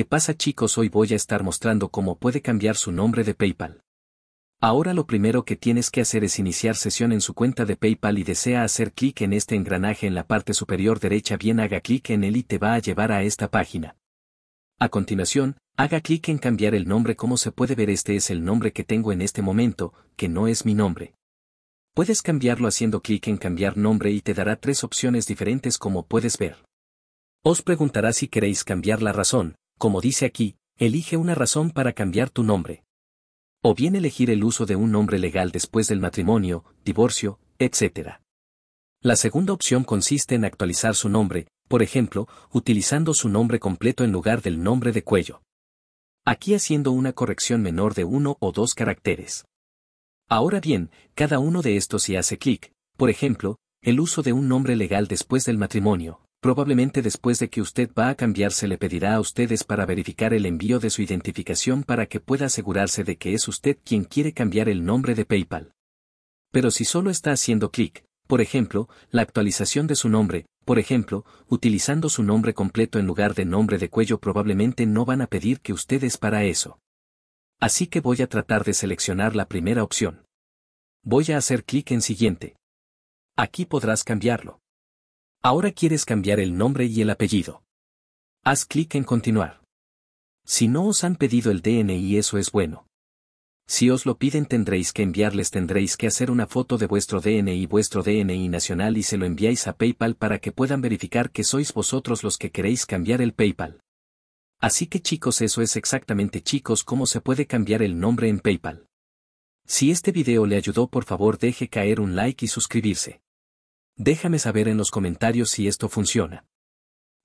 ¿Qué pasa chicos? Hoy voy a estar mostrando cómo puede cambiar su nombre de PayPal. Ahora lo primero que tienes que hacer es iniciar sesión en su cuenta de PayPal y desea hacer clic en este engranaje en la parte superior derecha. Bien haga clic en él y te va a llevar a esta página. A continuación, haga clic en cambiar el nombre. Como se puede ver este es el nombre que tengo en este momento, que no es mi nombre. Puedes cambiarlo haciendo clic en cambiar nombre y te dará tres opciones diferentes como puedes ver. Os preguntará si queréis cambiar la razón, como dice aquí, elige una razón para cambiar tu nombre. O bien elegir el uso de un nombre legal después del matrimonio, divorcio, etc. La segunda opción consiste en actualizar su nombre, por ejemplo, utilizando su nombre completo en lugar del nombre de cuello. Aquí haciendo una corrección menor de uno o dos caracteres. Ahora bien, cada uno de estos si hace clic, por ejemplo, el uso de un nombre legal después del matrimonio, probablemente después de que usted va a cambiar se le pedirá a ustedes para verificar el envío de su identificación para que pueda asegurarse de que es usted quien quiere cambiar el nombre de PayPal. Pero si solo está haciendo clic, por ejemplo, la actualización de su nombre, por ejemplo, utilizando su nombre completo en lugar de nombre de cuello probablemente no van a pedir que ustedes para eso. Así que voy a tratar de seleccionar la primera opción. Voy a hacer clic en siguiente. Aquí podrás cambiarlo. Ahora quieres cambiar el nombre y el apellido. Haz clic en Continuar. Si no os han pedido el DNI eso es bueno. Si os lo piden tendréis que enviarles tendréis que hacer una foto de vuestro DNI vuestro DNI nacional y se lo enviáis a PayPal para que puedan verificar que sois vosotros los que queréis cambiar el PayPal. Así que chicos eso es exactamente chicos cómo se puede cambiar el nombre en PayPal. Si este video le ayudó por favor deje caer un like y suscribirse. Déjame saber en los comentarios si esto funciona.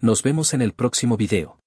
Nos vemos en el próximo video.